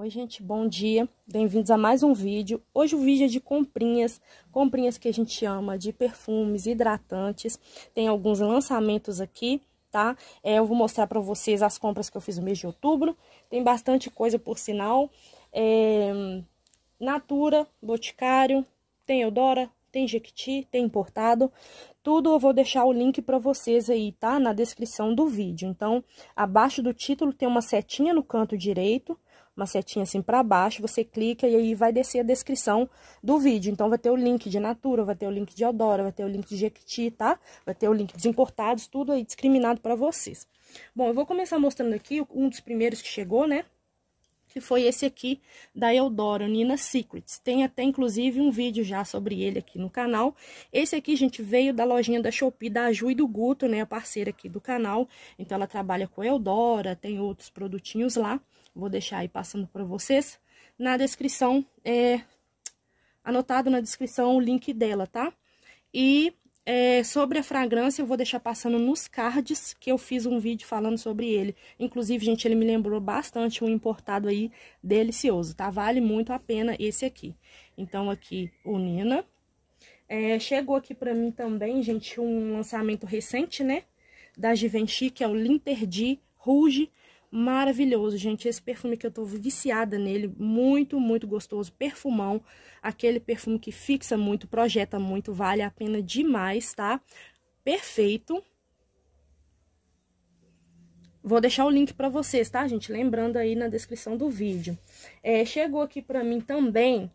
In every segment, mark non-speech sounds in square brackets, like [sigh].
Oi, gente, bom dia. Bem-vindos a mais um vídeo. Hoje o vídeo é de comprinhas, comprinhas que a gente ama, de perfumes, hidratantes. Tem alguns lançamentos aqui, tá? É, eu vou mostrar para vocês as compras que eu fiz no mês de outubro. Tem bastante coisa, por sinal. É, Natura, Boticário, tem Eudora, tem Jequiti, tem importado. Tudo eu vou deixar o link para vocês aí, tá? Na descrição do vídeo. Então, abaixo do título tem uma setinha no canto direito uma setinha assim para baixo, você clica e aí vai descer a descrição do vídeo. Então, vai ter o link de Natura, vai ter o link de Eldora, vai ter o link de Jequiti, tá? Vai ter o link dos importados, tudo aí discriminado para vocês. Bom, eu vou começar mostrando aqui um dos primeiros que chegou, né? que foi esse aqui da Eudora, Nina Secrets. Tem até, inclusive, um vídeo já sobre ele aqui no canal. Esse aqui, gente, veio da lojinha da Shopee, da Ju e do Guto, né, a parceira aqui do canal. Então, ela trabalha com Eudora, tem outros produtinhos lá. Vou deixar aí passando para vocês na descrição, é, anotado na descrição o link dela, tá? E é, sobre a fragrância, eu vou deixar passando nos cards, que eu fiz um vídeo falando sobre ele. Inclusive, gente, ele me lembrou bastante um importado aí delicioso, tá? Vale muito a pena esse aqui. Então, aqui, o Nina. É, chegou aqui para mim também, gente, um lançamento recente, né? Da Givenchy, que é o Linter Rouge maravilhoso, gente. Esse perfume que eu tô viciada nele, muito, muito gostoso, perfumão. Aquele perfume que fixa muito, projeta muito, vale a pena demais, tá? Perfeito. Vou deixar o link pra vocês, tá, gente? Lembrando aí na descrição do vídeo. É, chegou aqui pra mim também,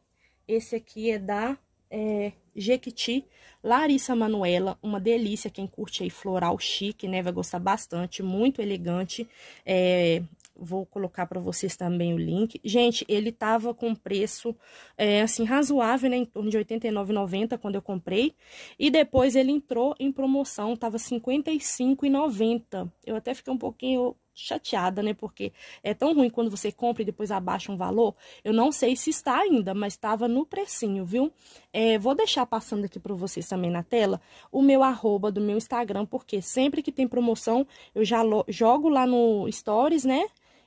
esse aqui é da é, Jequiti, Larissa Manuela, uma delícia, quem curte aí floral chique, né, vai gostar bastante, muito elegante, é, vou colocar para vocês também o link. Gente, ele tava com preço, é, assim, razoável, né, em torno de R$ 89,90 quando eu comprei, e depois ele entrou em promoção, tava R$ 55,90, eu até fiquei um pouquinho chateada, né? Porque é tão ruim quando você compra e depois abaixa um valor. Eu não sei se está ainda, mas estava no precinho, viu? É, vou deixar passando aqui para vocês também na tela o meu arroba do meu Instagram, porque sempre que tem promoção eu já jogo lá no Stories, né?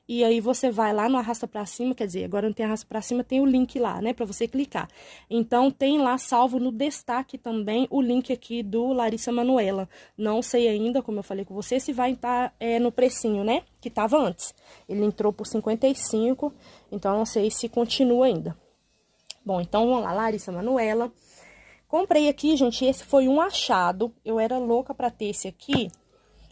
E aí você vai lá no arrasta para cima, quer dizer, agora não tem arrasta para cima, tem o link lá, né, para você clicar. Então tem lá salvo no destaque também o link aqui do Larissa Manuela. Não sei ainda, como eu falei com você, se vai estar tá, é, no precinho, né, que tava antes. Ele entrou por 55, então não sei se continua ainda. Bom, então vamos lá, Larissa Manuela. Comprei aqui, gente, esse foi um achado. Eu era louca para ter esse aqui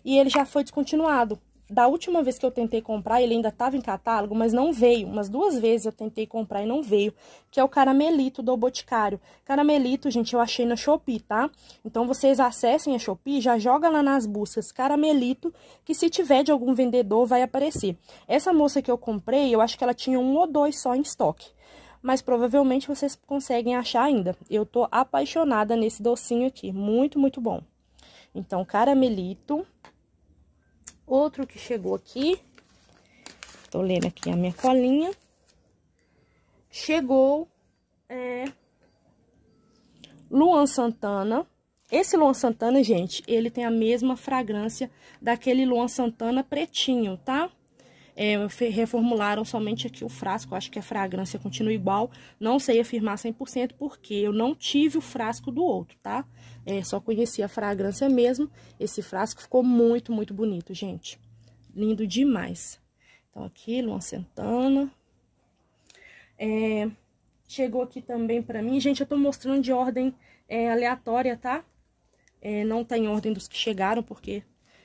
e ele já foi descontinuado da última vez que eu tentei comprar, ele ainda estava em catálogo, mas não veio. Umas duas vezes eu tentei comprar e não veio, que é o caramelito do Boticário. Caramelito, gente, eu achei na Shopee, tá? Então vocês acessem a Shopee, já joga lá nas buscas caramelito, que se tiver de algum vendedor vai aparecer. Essa moça que eu comprei, eu acho que ela tinha um ou dois só em estoque. Mas provavelmente vocês conseguem achar ainda. Eu tô apaixonada nesse docinho aqui, muito, muito bom. Então, caramelito, Outro que chegou aqui, tô lendo aqui a minha colinha. Chegou é, Luan Santana. Esse Luan Santana, gente, ele tem a mesma fragrância daquele Luan Santana pretinho, tá? Tá? é, reformularam somente aqui o frasco, acho que a fragrância continua igual, não sei afirmar 100% porque eu não tive o frasco do outro, tá? É, só conheci a fragrância mesmo, esse frasco ficou muito, muito bonito, gente, lindo demais. Então, aqui, Luan Santana. É, chegou aqui também pra mim, gente, eu tô mostrando de ordem é, aleatória, tá? É, não tá em ordem dos que chegaram, porque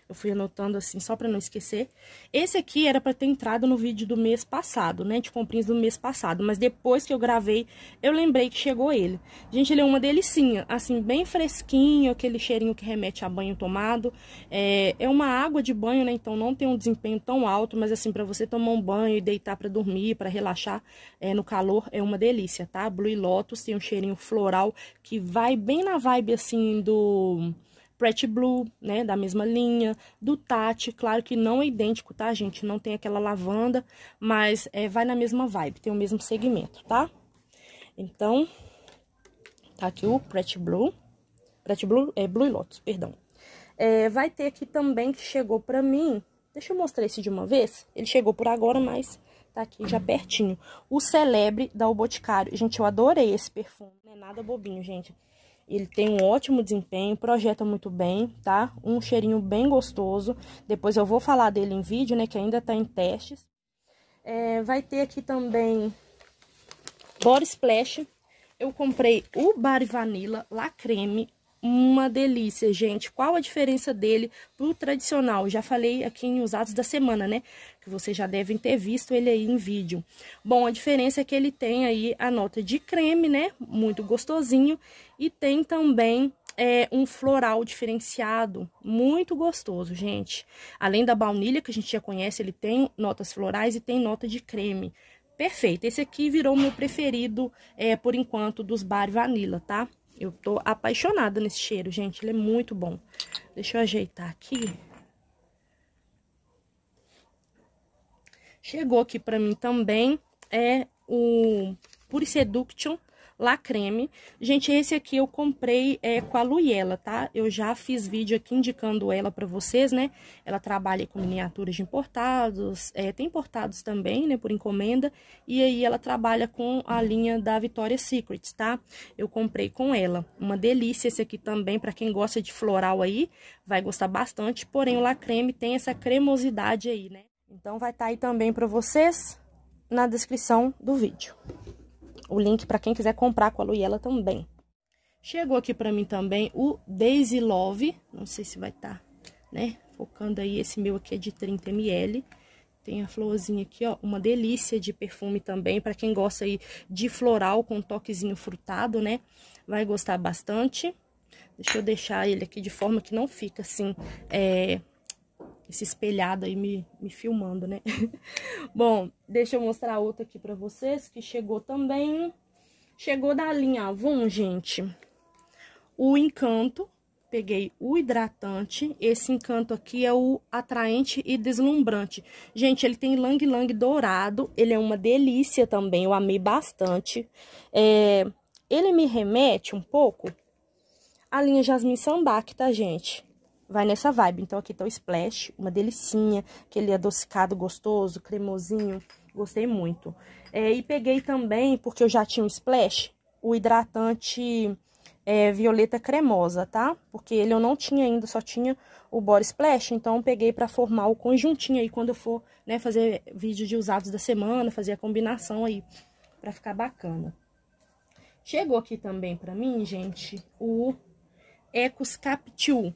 eu fui anotando assim, só pra não esquecer. Esse aqui era pra ter entrado no vídeo do mês passado, né? De comprinhas do mês passado. Mas depois que eu gravei, eu lembrei que chegou ele. Gente, ele é uma delicinha. Assim, bem fresquinho, aquele cheirinho que remete a banho tomado. É, é uma água de banho, né? Então não tem um desempenho tão alto. Mas assim, pra você tomar um banho e deitar pra dormir, pra relaxar é, no calor, é uma delícia, tá? Blue Lotus tem um cheirinho floral que vai bem na vibe, assim, do Pret Blue, né, da mesma linha, do Tati, claro que não é idêntico, tá, gente? Não tem aquela lavanda, mas é, vai na mesma vibe, tem o mesmo segmento, tá? Então, tá aqui o Pret Blue, Pret Blue, é Blue Lotus, perdão. É, vai ter aqui também que chegou pra mim, deixa eu mostrar esse de uma vez, ele chegou por agora, mas tá aqui já pertinho. O Celebre da O Boticário, gente, eu adorei esse perfume, não é nada bobinho, gente. Ele tem um ótimo desempenho, projeta muito bem, tá? Um cheirinho bem gostoso. Depois eu vou falar dele em vídeo, né? Que ainda tá em testes. É, vai ter aqui também Body Splash. Eu comprei o Body Vanilla La Creme uma delícia, gente. Qual a diferença dele pro tradicional? Já falei aqui em usados da semana, né? Que vocês já devem ter visto ele aí em vídeo. Bom, a diferença é que ele tem aí a nota de creme, né? Muito gostosinho. E tem também é um floral diferenciado, muito gostoso, gente. Além da baunilha, que a gente já conhece, ele tem notas florais e tem nota de creme. Perfeito, esse aqui virou meu preferido, é, por enquanto, dos Bar Vanilla, tá? Eu tô apaixonada nesse cheiro, gente. Ele é muito bom. Deixa eu ajeitar aqui. Chegou aqui pra mim também. É o Pure Seduction Lacreme. Gente, esse aqui eu comprei é, com a Luiela, tá? Eu já fiz vídeo aqui indicando ela pra vocês, né? Ela trabalha com miniaturas de importados, é, tem importados também, né, por encomenda. E aí ela trabalha com a linha da Vitória Secrets, tá? Eu comprei com ela. Uma delícia esse aqui também, pra quem gosta de floral aí, vai gostar bastante. Porém, o Lacreme tem essa cremosidade aí, né? Então, vai estar tá aí também pra vocês na descrição do vídeo o link para quem quiser comprar com a Luiela também. Chegou aqui para mim também o Daisy Love, não sei se vai estar, tá, né, focando aí, esse meu aqui é de 30 ml. Tem a florzinha aqui, ó, uma delícia de perfume também, para quem gosta aí de floral com toquezinho frutado, né, vai gostar bastante. Deixa eu deixar ele aqui de forma que não fica assim, é, esse espelhado aí me, me filmando, né? [laughs] Bom, deixa eu mostrar outro aqui pra vocês, que chegou também. Chegou da linha Avon, gente. O Encanto, peguei o hidratante. Esse Encanto aqui é o atraente e deslumbrante. Gente, ele tem lang-lang dourado, ele é uma delícia também, eu amei bastante. É, ele me remete um pouco à linha Jasmine Sambac, tá, gente? vai nessa vibe. Então, aqui tá o splash, uma delicinha, aquele adocicado gostoso, cremosinho, gostei muito. É, e peguei também, porque eu já tinha um splash, o hidratante é, violeta cremosa, tá? Porque ele eu não tinha ainda, só tinha o body splash, então peguei pra formar o conjuntinho aí quando eu for, né, fazer vídeo de usados da semana, fazer a combinação aí, pra ficar bacana. Chegou aqui também pra mim, gente, o Ecos Captiu,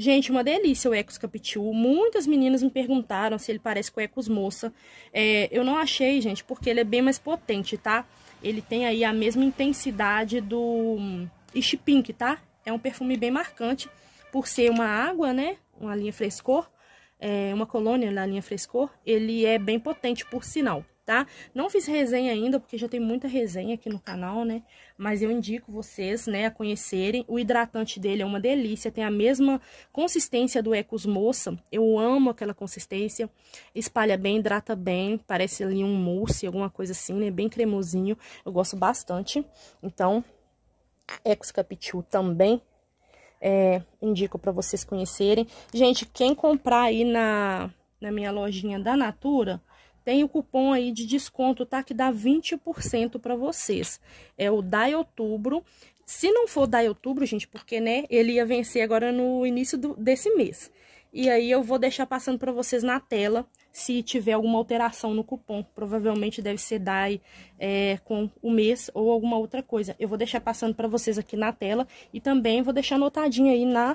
Gente, uma delícia o Ecos Capitiu. Muitas meninas me perguntaram se ele parece com o Ecos Moça. É, eu não achei, gente, porque ele é bem mais potente, tá? Ele tem aí a mesma intensidade do hum, Ish Pink, tá? É um perfume bem marcante, por ser uma água, né? Uma linha frescor, é, uma colônia da linha frescor. Ele é bem potente, por sinal tá? Não fiz resenha ainda, porque já tem muita resenha aqui no canal, né? Mas eu indico vocês, né, a conhecerem. O hidratante dele é uma delícia, tem a mesma consistência do Ecos Moça. Eu amo aquela consistência. Espalha bem, hidrata bem, parece ali um mousse, alguma coisa assim, né? Bem cremosinho, eu gosto bastante. Então, Ecos Capitu também é, indico para vocês conhecerem. Gente, quem comprar aí na, na minha lojinha da Natura, tem o cupom aí de desconto, tá? Que dá 20% para vocês. É o DAI Outubro. Se não for DAI Outubro, gente, porque, né, ele ia vencer agora no início do, desse mês. E aí eu vou deixar passando para vocês na tela se tiver alguma alteração no cupom. Provavelmente deve ser DAI é, com o mês ou alguma outra coisa. Eu vou deixar passando para vocês aqui na tela e também vou deixar anotadinho aí na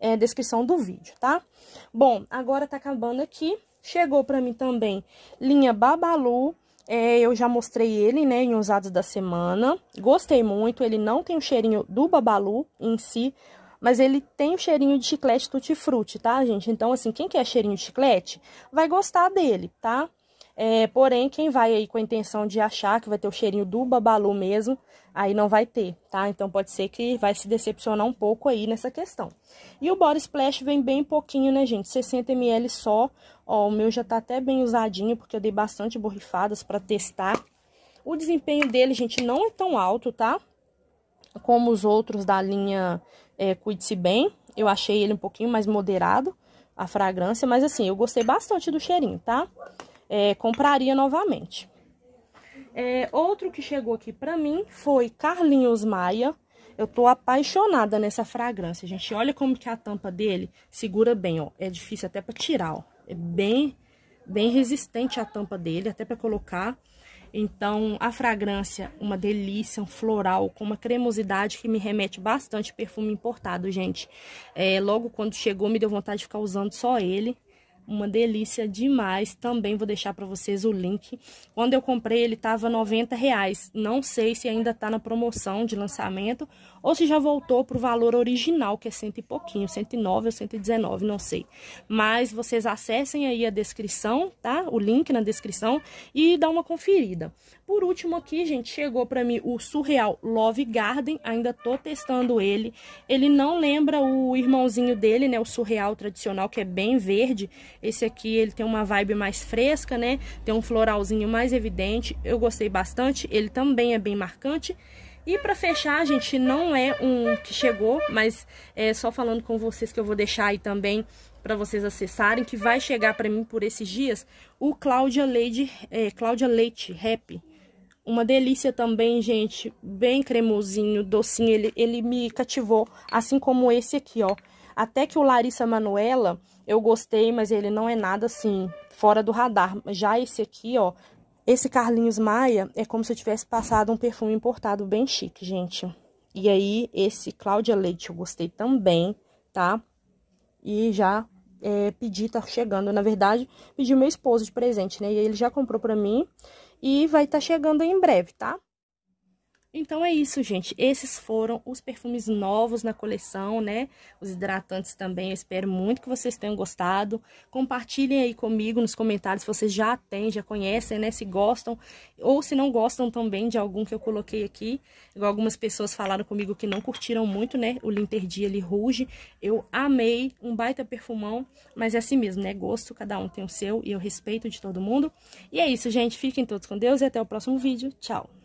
é, descrição do vídeo, tá? Bom, agora tá acabando aqui. Chegou para mim também linha Babalu, é, eu já mostrei ele, né, em usados da semana. Gostei muito, ele não tem o cheirinho do Babalu em si, mas ele tem o cheirinho de chiclete tutti frutti, tá, gente? Então, assim, quem quer cheirinho de chiclete vai gostar dele, tá? É, porém, quem vai aí com a intenção de achar que vai ter o cheirinho do Babalu mesmo, aí não vai ter, tá? Então pode ser que vai se decepcionar um pouco aí nessa questão. E o Body Splash vem bem pouquinho, né, gente? 60 ml só. Ó, o meu já tá até bem usadinho, porque eu dei bastante borrifadas para testar. O desempenho dele, gente, não é tão alto, tá? Como os outros da linha é, Cuide-se Bem. Eu achei ele um pouquinho mais moderado, a fragrância. Mas assim, eu gostei bastante do cheirinho, tá? É, compraria novamente. É, outro que chegou aqui para mim foi Carlinhos Maia. Eu tô apaixonada nessa fragrância, gente. Olha como que a tampa dele segura bem, ó. É difícil até para tirar, ó. É bem, bem resistente a tampa dele, até para colocar. Então, a fragrância, uma delícia, um floral, com uma cremosidade que me remete bastante perfume importado, gente. É, logo quando chegou, me deu vontade de ficar usando só ele uma delícia demais. Também vou deixar para vocês o link. Quando eu comprei, ele tava 90 reais. Não sei se ainda tá na promoção de lançamento ou se já voltou pro valor original, que é cento e pouquinho, 109 ou 119, não sei. Mas vocês acessem aí a descrição, tá? O link na descrição e dá uma conferida por último aqui, gente, chegou para mim o Surreal Love Garden, ainda tô testando ele. Ele não lembra o irmãozinho dele, né, o Surreal tradicional, que é bem verde. Esse aqui, ele tem uma vibe mais fresca, né, tem um floralzinho mais evidente. Eu gostei bastante, ele também é bem marcante. E para fechar, gente, não é um que chegou, mas é só falando com vocês que eu vou deixar aí também para vocês acessarem, que vai chegar para mim por esses dias, o Cláudia Leite, é, Cláudia Leite Happy. Uma delícia também, gente, bem cremosinho, docinho, ele, ele me cativou, assim como esse aqui, ó. Até que o Larissa Manuela, eu gostei, mas ele não é nada, assim, fora do radar. Já esse aqui, ó, esse Carlinhos Maia é como se eu tivesse passado um perfume importado bem chique, gente. E aí, esse Cláudia Leite eu gostei também, tá? E já é, pedi, tá chegando. Na verdade, pedi meu esposo de presente, né? E ele já comprou pra mim e vai estar tá chegando em breve, tá? Então é isso, gente. Esses foram os perfumes novos na coleção, né? Os hidratantes também. Eu espero muito que vocês tenham gostado. Compartilhem aí comigo nos comentários se vocês já têm, já conhecem, né? Se gostam ou se não gostam também de algum que eu coloquei aqui. Igual algumas pessoas falaram comigo que não curtiram muito, né? O Linterdia ele ruge. Eu amei, um baita perfumão, mas é assim mesmo, né? Gosto, cada um tem o seu e eu respeito de todo mundo. E é isso, gente. Fiquem todos com Deus e até o próximo vídeo. Tchau!